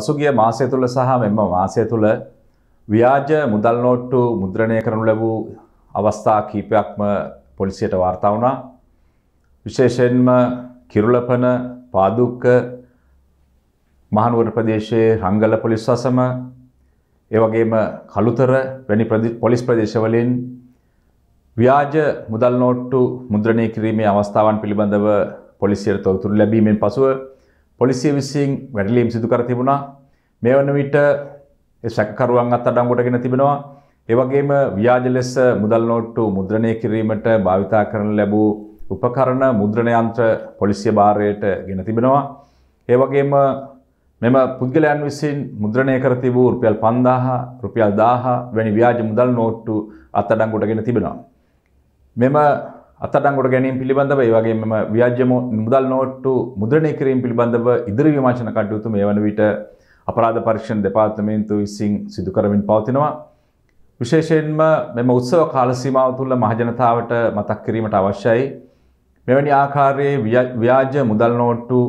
පසුගිය මාසය තුළ සහ මෙම මාසය තුළ ව්‍යාජ මුදල් නෝට්ටු මුද්‍රණය කරනු ලැබූ අවස්ථා කීපයක්ම පොලිසියට වාර්තා වුණා. විශේෂයෙන්ම කිරුලපන පාදුක්ක මහනුවර ප්‍රදේශයේ රංගල පොලිස් වසම ඒ වගේම කළුතර වැනි පොලිස් ප්‍රදේශවලින් ව්‍යාජ මුදල් නෝට්ටු මුද්‍රණය කිරීමේ අවස්ථාවන් පිළිබඳව පොලිසියට තොරතුරු ලැබීමෙන් පසුව පොලිසිය විසින් වැඩලීම් සිදු කර තිබුණා. මේ වන විට සැකකරුවන් අත්අඩංගුවටගෙන තිබෙනවා. ඒ වගේම ව්‍යාජ ලෙස මුදල් නෝට්ටු මුද්‍රණය කිරීමට භාවිතා කරන ලැබූ උපකරණ මුද්‍රණ යන්ත්‍ර පොලිසිය භාරයට ගෙන තිබෙනවා. ඒ වගේම මෙම පුද්ගලයන් විසින් මුද්‍රණය කර තිබූ රුපියල් 5000 රුපියල් 1000 වැනි ව්‍යාජ මුදල් නෝට්ටු අත්අඩංගුවටගෙන තිබෙනවා. මෙම අත්තඩංගොට ගැනීම පිළිබඳව ඒවගේ මෙම ව්‍යාජ්‍යම මුදල් නෝට්ටු මුද්‍රණය කිරීම පිළිබඳව ඉදිරි විමර්ශන කටයුතු මේ වන විට අපරාධ පරීක්ෂණ දෙපාර්තමේන්තු විසින් සිදු කරමින් පවතිනවා. විශේෂයෙන්ම මෙම උත්සව කාල සීමාව තුළ මහජනතාවට මතක් කිරීමට අවශ්‍යයි. මෙවැනි ආකාරයේ ව්‍යාජ්‍ය මුදල් නෝට්ටු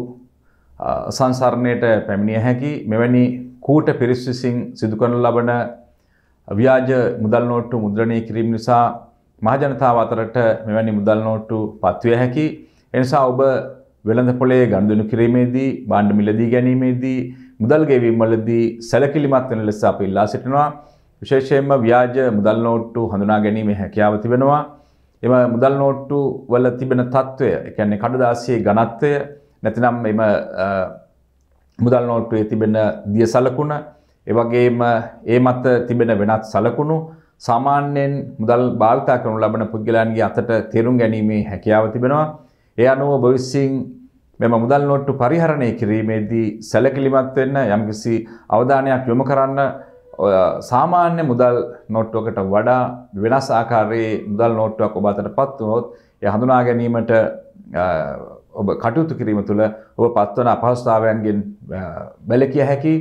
සංසරණයට පැමිණිය හැකි මෙවැනි කූට පිරිස් විසින් සිදු කරනු ලබන ව්‍යාජ මුදල් නෝට්ටු මුද්‍රණය කිරීම නිසා මහජනතාව අතරට මෙවැනි මුදල් නෝට්ටු පත්විය හැකි. එනිසා ඔබ වෙළඳ පොලේ ගනුදෙනු කිරීමේදී බාණ්ඩ මිලදී ගැනීමේදී මුදල් ගෙවීම් වලදී සැලකිලිමත් වෙන ලෙස අපි ඉල්ලා සිටිනවා. විශේෂයෙන්ම ව්‍යාජ මුදල් නෝට්ටු හඳුනා ගැනීමේ හැකියාව තිබෙනවා. එම මුදල් නෝට්ටු වල තිබෙන තත්ත්වය එකන්නේ කඩදාසියේ ගණත්වය නැතිනම් එම මුදල් නෝට්ටුවේ තිබෙන දිය සලකුණ එවගේම ඒ මත තිබෙන වෙනත් සලකුණු සාමාන්‍යයෙන් මුදල් භාවිතා කරනු ලබන පුද්ගලයන්ගේ අතට තේරුම් ගැනීමේ හැකියාව තිබෙනවා. ඒ අනුව භවිෂයෙන් මෙම මුදල් නෝට්ටු පරිහරණය කිරීමේදී සැලකිලිමත් වෙන්න යම්කිසි අවධානයක් යොමු කරන්න සාමාන්‍ය මුදල් නෝට්ටුවකට වඩා වෙනස් ආකාරයේ මුදල් නෝට්ටුවක් ඔබ අතට පත් වුණොත් එය හඳුනා ගැනීමට ඔබ කටයුතු කිරීම තුළ ඔබ පත්වන අපහසුතාවයන්ගෙන් වැළකිය හැකි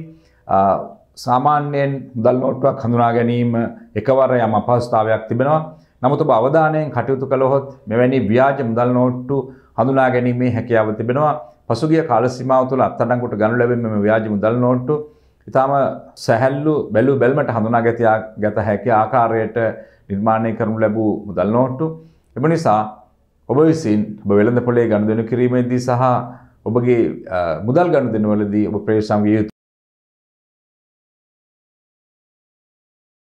සාමාන්‍යයෙන් මුදල් නෝට්ටුවක් හඳුනා ගැනීම එකවර යම් අපහසුතාවයක් තිබෙනවා. නමුත් ඔබ අවධානයෙන් කටයුතු කළොත් මෙවැනි ව්‍යාජ මුදල් නෝට්ටු හඳුනා ගැනීමේ හැකියාව තිබෙනවා. පසුගිය කාල සීමාව තුළ අත්අඩංගුවට ගනු ලැබෙන මෙම ව්‍යාජ මුදල් නෝට්ටු ඊටාම සැහැල්ලු බැලු බැල්මට හඳුනා ගත හැකි ආකාරයට නිර්මාණය කරනු ලැබූ මුදල් නෝට්ටු. එම නිසා ඔබ විසින් ඔබ වෙළඳ පොලේ ගනුදෙනු කිරීමේදී සහ ඔබගේ මුදල් ගනුදෙනුවලදී ඔබ ප්‍රවේශම් විය යුතුයි.